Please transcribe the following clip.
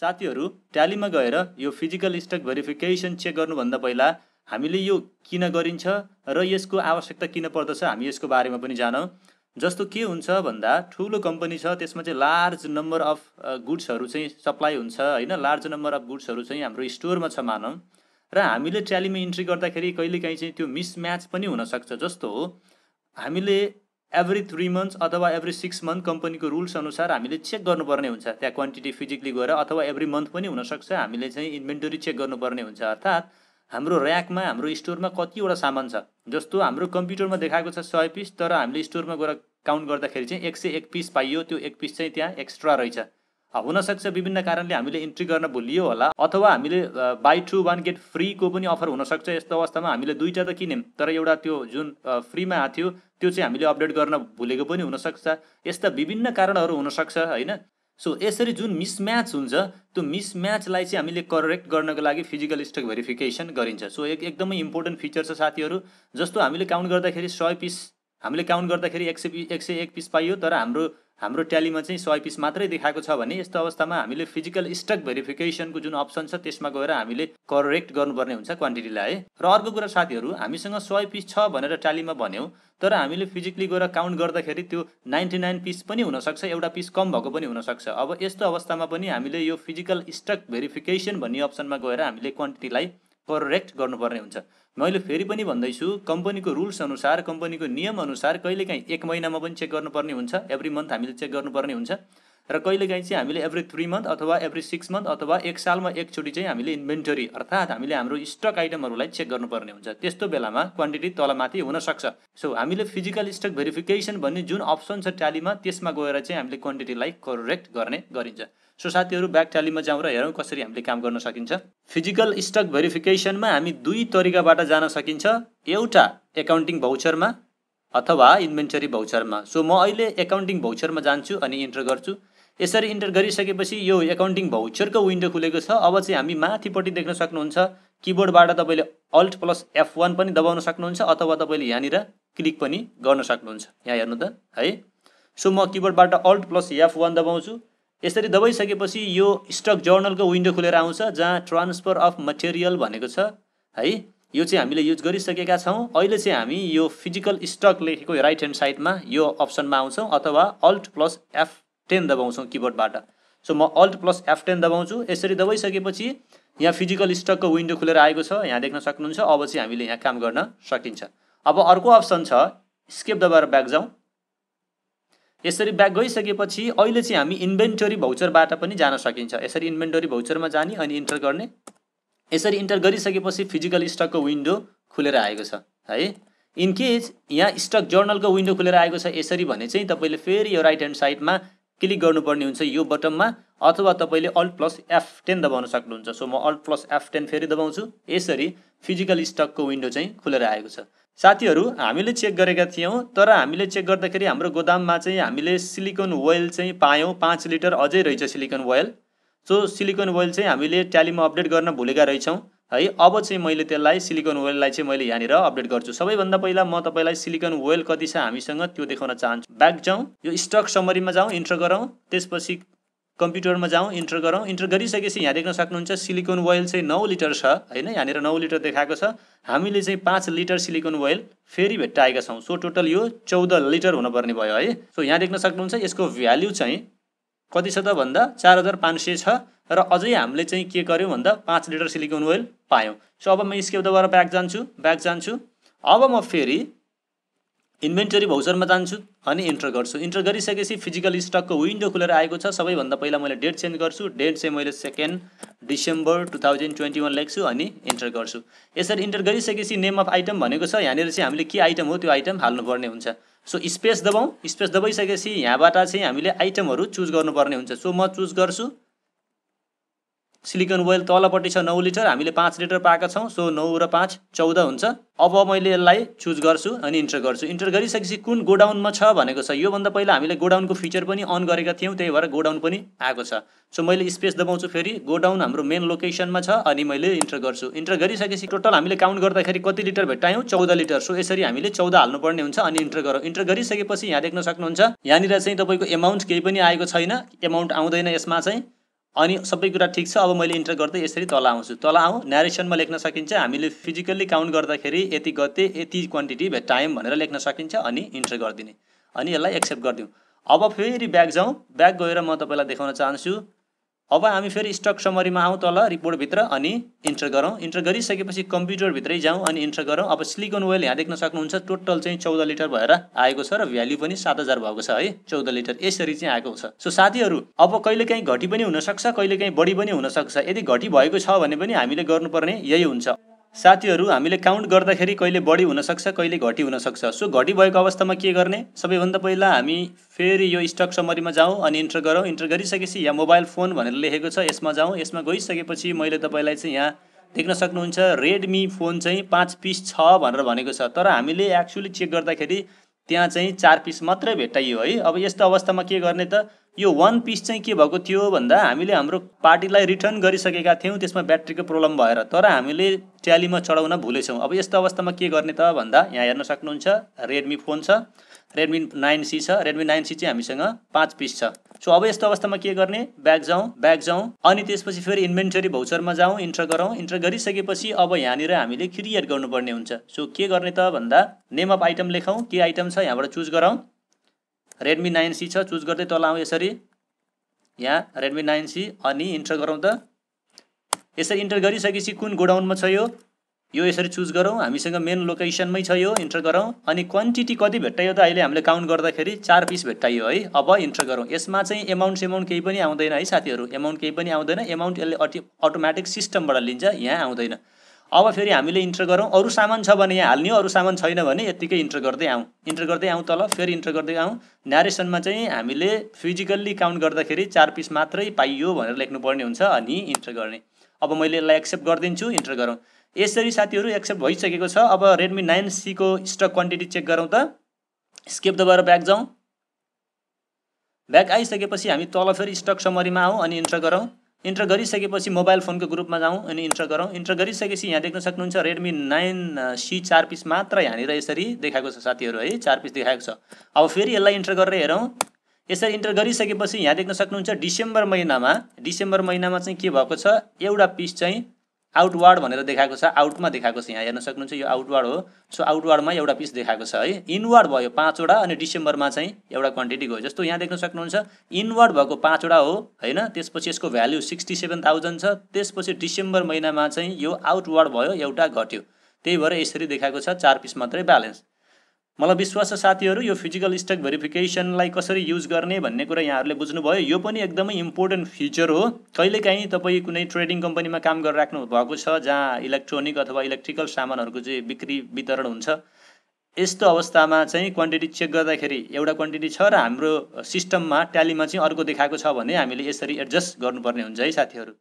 साथीहरू ट्यालीमा गएर यो फिजिकल स्टक भेरिफिकेसन चेक गर्नुभन्दा पहिला हामीले यो किन गरिन्छ र यसको आवश्यकता किन पर्दछ हामी यसको बारेमा पनि जानौँ जस्तो के हुन्छ भन्दा ठुलो कम्पनी छ त्यसमा चाहिँ लार्ज नम्बर अफ गुड्सहरू चाहिँ सप्लाई हुन्छ होइन लार्ज नम्बर अफ गुड्सहरू चाहिँ हाम्रो स्टोरमा छ मानौँ र हामीले ट्यालीमा इन्ट्री गर्दाखेरि कहिलेकाहीँ चाहिँ त्यो मिसम्याच पनि हुनसक्छ जस्तो हो हामीले एभ्री थ्री मन्थ्स अथवा एभ्री सिक्स मन्थ कम्पनीको रुल्स अनुसार हामीले चेक गर्नुपर्ने हुन्छ त्यहाँ क्वान्टिटी फिजिकली गएर अथवा एभ्री मन्थ पनि हुनसक्छ हामीले चाहिँ इन्भेन्टोरी चेक गर्नुपर्ने हुन्छ अर्थात् हाम्रो ऱ्याकमा हाम्रो स्टोरमा कतिवटा सामान छ जस्तो हाम्रो कम्प्युटरमा देखाएको छ सय पिस तर हामीले स्टोरमा गएर काउन्ट गर्दाखेरि चाहिँ एक सय एक पिस पाइयो त्यो एक पिस चाहिँ त्यहाँ एक्स्ट्रा रहेछ हुनसक्छ विभिन्न कारणले हामीले इन्ट्री गर्न भुलियो होला अथवा हामीले बाई टू वान गेट फ्रीको पनि अफर हुनसक्छ यस्तो अवस्थामा हामीले दुईवटा त किन्यौँ तर एउटा त्यो जुन फ्रीमा आएको थियो त्यो चाहिँ हामीले अपडेट गर्न भुलेको पनि हुनसक्छ यस्ता विभिन्न कारणहरू हुनसक्छ होइन सो यसरी जुन मिसम्याच हुन्छ त्यो मिसम्याचलाई चाहिँ हामीले करेक्ट गर्नको लागि फिजिकल स्टक भेरिफिकेसन गरिन्छ सो एक एकदमै इम्पोर्टेन्ट फिचर छ साथीहरू जस्तो हामीले काउन्ट गर्दाखेरि सय पिस हामीले काउन्ट गर्दाखेरि एक सय एक सय एक पिस पाइयो तर हाम्रो हाम्रो ट्यालीमा चाहिँ सय पिस मात्रै देखाएको छ भने यस्तो अवस्थामा हामीले फिजिकल स्टक भेरिफिकेसनको जुन अप्सन छ त्यसमा गएर हामीले करेक्ट गर्नुपर्ने हुन्छ क्वान्टिटीलाई है र अर्को कुरा साथीहरू हामीसँग सय पिस छ भनेर ट्यालीमा भन्यौँ तर हामीले फिजिकली गएर काउन्ट गर्दाखेरि त्यो नाइन्टी नाइन पिस पनि हुनसक्छ एउटा पिस कम भएको पनि हुनसक्छ अब यस्तो अवस्थामा पनि हामीले यो फिजिकल स्टक भेरिफिकेसन भन्ने अप्सनमा गएर हामीले क्वान्टिटीलाई करेक्ट गर्नुपर्ने हुन्छ मैले फेरि पनि भन्दैछु कम्पनीको रुल्स अनुसार कम्पनीको नियम नियमअनुसार कहिलेकाहीँ एक महिनामा पनि चेक गर्नुपर्ने हुन्छ एभ्री मन्थ हामीले चेक गर्नुपर्ने हुन्छ र कहिलेकाहीँ चाहिँ हामीले एभ्री थ्री मन्थ अथवा एभ्री सिक्स मन्थ अथवा एक सालमा एकचोटि चाहिँ हामीले इन्भेन्टरी अर्थात् हामीले हाम्रो स्टक आइटमहरूलाई चेक गर्नुपर्ने हुन्छ त्यस्तो बेलामा क्वान्टिटी तलमाथि हुनसक्छ सो हामीले फिजिकल स्टक भेरिफिकेसन भन्ने जुन अप्सन छ ट्यालीमा त्यसमा गएर चाहिँ हामीले क्वान्टिटीलाई करेक्ट गर्ने गरिन्छ सो साथीहरू ब्याक ट्यालीमा जाउँ र हेरौँ कसरी हामीले काम गर्न सकिन्छ फिजिकल स्टक भेरिफिकेसनमा हामी दुई तरिकाबाट जान सकिन्छ एउटा एकाउन्टिङ भाउचरमा अथवा इन्भेन्टरी भाउचरमा सो म अहिले एकाउन्टिङ भाउचरमा जान्छु अनि इन्टर गर्छु यसरी इन्टर गरिसकेपछि यो एकाउन्टिङ भाउचरको विन्डो खुलेको छ अब चाहिँ हामी माथिपट्टि देख्न सक्नुहुन्छ किबोर्डबाट तपाईँले अल्ट प्लस एफ वान पनि दबाउन सक्नुहुन्छ अथवा तपाईँले यहाँनिर क्लिक पनि गर्न सक्नुहुन्छ यहाँ हेर्नु त है सो म किबोर्डबाट अल्ट प्लस एफ वान दबाउँछु यसरी दबाइसकेपछि यो स्टक जर्नलको विन्डो खुलेर आउँछ जहाँ ट्रान्सफर अफ मटेरियल भनेको छ है यो चाहिँ हामीले युज गरिसकेका छौँ अहिले चाहिँ हामी यो फिजिकल स्टक लेखेको राइट ह्यान्ड साइडमा यो अप्सनमा आउँछौँ अथवा अल्ट प्लस एफ टेन दबाउँछौँ किबोर्डबाट सो म अल्ट प्लस एफ टेन दबाउँछु यसरी दबाइसकेपछि यहाँ फिजिकल स्टकको विन्डो खुलेर आएको छ यहाँ देख्न सक्नुहुन्छ अब चाहिँ हामीले यहाँ काम गर्न सकिन्छ अब अर्को अप्सन छ स्केप दबाएर ब्याक जाउँ यसरी ब्याग गइसकेपछि अहिले चाहिँ हामी इन्भेन्टोरी भाउचरबाट पनि जान सकिन्छ यसरी इन्भेन्टोरी भाउचरमा जाने अनि इन्टर गर्ने यसरी इन्टर गरिसकेपछि फिजिकल स्टकको विन्डो खुलेर आएको छ है इनकेस यहाँ स्टक जर्नलको विन्डो खुलेर आएको छ यसरी भने चाहिँ तपाईँले फेरि यो राइट ह्यान्ड साइडमा क्लिक गर्नुपर्ने हुन्छ यो बटनमा अथवा तपाईँले अल्ट प्लस एफ टेन दबाउन सक्नुहुन्छ सो म अल्ट प्लस एफ टेन फेरि दबाउँछु यसरी फिजिकल स्टकको विन्डो चाहिँ खुलेर आएको छ साथीहरू हामीले चेक गरेका थियौँ तर हामीले चेक गर्दाखेरि हाम्रो गोदाममा चाहिँ हामीले सिलिकन ओइल चाहिँ पायौँ पाँच लिटर अझै रहेछ silicon oil so silicon oil चाहिँ हामीले ट्यालीमा अपडेट गर्न भुलेका रहेछौँ है अब चाहिँ मैले त्यसलाई सिलिकन ओइललाई चाहिँ मैले यहाँनिर अपडेट गर्छु सबैभन्दा पहिला म तपाईँलाई सिलिकन ओइल कति छ हामीसँग त्यो देखाउन चाहन्छु ब्याक जाउँ यो स्टक समरीमा जाउँ इन्टर गरौँ त्यसपछि कम्प्युटरमा जाउँ इन्टर गरौँ इन्टर गरिसकेपछि यहाँ देख्न सक्नुहुन्छ सिलिकन ओइल चाहिँ नौ लिटर छ होइन यहाँनिर नौ लिटर देखाएको छ हामीले चाहिँ पाँच लिटर सिलिकन ओइल फेरि भेट्टाएका छौँ सो टोटल यो चौध लिटर हुनुपर्ने भयो है सो यहाँ देख्न सक्नुहुन्छ यसको भ्याल्यु चाहिँ कति छ त भन्दा चार हजार पाँच सय छ र अझै हामीले चाहिँ के गर्यौँ भन्दा पाँच लिटर सिलिकन ओइल पायौँ सो अब म स्केपदबाट ब्याग जान्छु ब्याग जान्छु अब म फेरि इन्भेन्टरी भाउचरमा जान्छु अनि इन्टर गर्छु इन्टर गरिसकेपछि फिजिकल स्टकको विन्डो खुलेर आएको छ सबैभन्दा पहिला मैले डेट चेन्ज गर्छु डेट चाहिँ मैले second December two thousand twenty one लेख्छु अनि इन्टर गर्छु यसरी इन्टर गरिसकेपछि नेम अफ आइटम भनेको छ यहाँनिर चाहिँ हामीले के आइटम हो त्यो आइटम हाल्नुपर्ने हुन्छ सो स्पेस दबाउँ स्पेस दबाइसकेपछि यहाँबाट चाहिँ हामीले आइटमहरू चुज गर्नुपर्ने हुन्छ सो म चुज गर्छु सिलिकन वेल तलपट्टि छ नौ लिटर हामीले पाँच लिटर पाएका छौँ सो नौ र पाँच चौध हुन्छ अब मैले यसलाई चुज गर्छु अनि इन्टर गर्छु इन्टर गरिसकेपछि कुन गोडाउनमा छ भनेको छ योभन्दा पहिला हामीले गोडाउनको फिचर पनि अन गरेका थियौँ त्यही भएर गोडाउन पनि आएको छ सो मैले स्पेस दबाउँछु फेरि गोडाउन हाम्रो मेन लोकेसनमा छ अनि मैले इन्टर गर्छु इन्टर गरिसकेपछि टोटल हामीले काउन्ट गर्दाखेरि कति लिटर भेट्टायौँ चौध लिटर सो यसरी हामीले चौध हाल्नुपर्ने हुन्छ अनि इन्टर गरौँ इन्टर गरिसकेपछि यहाँ देख्न सक्नुहुन्छ यहाँनिर चाहिँ तपाईँको एमाउन्ट केही पनि आएको छैन एमाउन्ट आउँदैन यसमा चाहिँ अनि सबै कुरा ठिक छ अब मैले इन्टर गर्दै यसरी तल आउँछु तल आउँ नेरेसनमा लेख्न सकिन्छ हामीले फिजिकल्ली काउन्ट गर्दाखेरि यति गते यति क्वान्टिटी टाइम भनेर लेख्न सकिन्छ अनि इन्टर गरिदिने अनि यसलाई एक्सेप्ट गरिदिउँ अब फेरि ब्याक जाउँ ब्याक गएर म तपाईँलाई देखाउन चाहन्छु अब हामी फेरि स्टक समरीमा आउँ तल रिपोर्टभित्र अनि इन्टर गरौँ इन्टर गरिसकेपछि कम्प्युटरभित्रै जाउँ अनि इन्टर गरौँ अब सिलिकन वेल यहाँ देख्न सक्नुहुन्छ टोटल चाहिँ चौध लिटर भएर आएको छ र भ्याल्यु पनि सात हजार भएको छ है चौध लिटर यसरी चाहिँ आएको छ सो साथीहरू अब कहिलेकाहीँ घटी पनि हुनसक्छ कहिलेकाहीँ बढी पनि हुनसक्छ यदि घटी भएको छ भने पनि हामीले गर्नुपर्ने यही हुन्छ साथीहरू हामीले काउन्ट गर्दाखेरि कहिले बढी हुनसक्छ कहिले घटी हुनसक्छ सो घटी भएको अवस्थामा के गर्ने सबैभन्दा पहिला हामी फेरि यो स्टक समरीमा जाउँ अनि इन्टर गरौँ इन्टर गरिसकेपछि यहाँ मोबाइल फोन भनेर लेखेको छ यसमा जाउँ यसमा गइसकेपछि मैले तपाईँलाई चाहिँ यहाँ देख्न सक्नुहुन्छ रेडमी फोन चाहिँ पाँच पिस छ भनेर भनेको छ तर हामीले एक्चुली चेक गर्दाखेरि त्यहाँ चाहिँ चार पिस मात्रै भेटाइयो है अब यस्तो अवस्थामा के गर्ने त यो वान पिस चाहिँ के भएको थियो भन्दा हामीले हाम्रो पार्टीलाई रिटर्न गरिसकेका थियौँ त्यसमा ब्याट्रीको प्रब्लम भएर तर हामीले ट्यालीमा चढाउन भुलेछौँ अब यस्तो अवस्थामा के गर्ने त भन्दा यहाँ हेर्न सक्नुहुन्छ रेडमी फोन छ रेडमी नाइन सी छ रेडमी नाइन सी चाहिँ हामीसँग पाँच पिस छ सो अब यस्तो अवस्थामा के गर्ने ब्याग जाउँ ब्याग जाउँ अनि त्यसपछि फेरि इन्भेन्टरी भौचरमा जाउँ इन्टर गरौँ इन्टर गरिसकेपछि अब यहाँनिर हामीले क्रिएट गर्नुपर्ने हुन्छ सो के गर्ने त भन्दा नेम अफ आइटम लेखौँ के आइटम छ यहाँबाट चुज गरौँ रेडमी नाइन सी छ चुज गर्दै तल आउँ यसरी यहाँ रेडमी नाइन सी अनि इन्टर गरौँ त यसरी इन्टर गरिसकेपछि कुन गोडाउनमा छ यो यो यसरी चुज गरौँ हामीसँग मेन लोकेसनमै छ यो इन्टर गरौँ अनि क्वान्टिटी कति भेट्टायो त अहिले हामीले काउन्ट गर्दाखेरि चार पिस भेट्टायो है अब इन्टर गरौँ यसमा चाहिँ एमाउन्ट सेमाउन्ट केही पनि आउँदैन है साथीहरू एमाउन्ट केही पनि आउँदैन एमाउन्ट यसले अटि अटोमेटिक सिस्टमबाट लिन्छ यहाँ आउँदैन अब फेरि हामीले इन्टर गरौँ अरू सामान छ भने यहाँ हाल्ने अरू सामान छैन भने यत्तिकै इन्टर गर्दै आउँ इन्टर गर्दै आउँ तल फेरि इन्टर गर्दै आउँ न्यारेसनमा चाहिँ हामीले फिजिकल्ली काउन्ट गर्दाखेरि चार पिस मात्रै पाइयो भनेर लेख्नुपर्ने हुन्छ अनि इन्टर गर्ने अब मैले यसलाई एक्सेप्ट गरिदिन्छु इन्टर गरौँ यसरी साथीहरू एक्सेप्ट भइसकेको छ अब रेडमी नाइन सीको स्टक क्वान्टिटी चेक गरौँ त स्केप दबाएर ब्याक जाउँ ब्याक आइसकेपछि हामी तल फेरि स्टक समरीमा आउँ अनि इन्टर गरौँ इन्टर गरिसकेपछि मोबाइल फोनको ग्रुपमा जाउँ अनि इन्टर गरौँ इन्टर गरिसकेपछि यहाँ देख्न सक्नुहुन्छ रेडमी नाइन सी चार पिस मात्र यहाँनिर यसरी देखाएको छ साथीहरू है चार पिस देखाएको छ अब फेरि यसलाई इन्टर गरेर हेरौँ यसरी इन्टर गरिसकेपछि यहाँ देख्न सक्नुहुन्छ डिसेम्बर महिनामा डिसेम्बर महिनामा चाहिँ के भएको छ एउटा पिस चाहिँ आउटवार्ड भनेर देखाएको छ आउटमा देखाएको छ यहाँ हेर्न सक्नुहुन्छ यो आउटवार्ड हो सो आउटवार्डमा एउटा पिस देखाएको छ है इनवार्ड भयो पाँचवटा अनि डिसेम्बरमा चाहिँ एउटा क्वान्टिटी गयो जस्तो यहाँ देख्न सक्नुहुन्छ इनवार्ड भएको पाँचवटा हो होइन त्यसपछि यसको भ्याल्यु सिक्सटी सेभेन थाउजन्ड छ त्यसपछि डिसेम्बर महिनामा चाहिँ यो आउटवार्ड भयो एउटा घट्यो त्यही भएर यसरी देखाएको छ चार पिस मात्रै ब्यालेन्स मलाई विश्वास छ साथीहरू यो फिजिकल स्टक भेरिफिकेसनलाई कसरी युज गर्ने भन्ने कुरा यहाँहरूले बुझ्नुभयो यो पनि एकदमै इम्पोर्टेन्ट फिचर हो कहिलेकाहीँ तपाईँ कुनै ट्रेडिङ कम्पनीमा काम गरेर राख्नु भएको छ जहाँ इलेक्ट्रोनिक अथवा इलेक्ट्रिकल सामानहरूको चाहिँ बिक्री वितरण हुन्छ यस्तो अवस्थामा चाहिँ क्वान्टिटी चेक गर्दाखेरि एउटा क्वान्टिटी छ र हाम्रो सिस्टममा ट्यालीमा चाहिँ अर्को देखाएको छ भने हामीले यसरी एडजस्ट गर्नुपर्ने हुन्छ है साथीहरू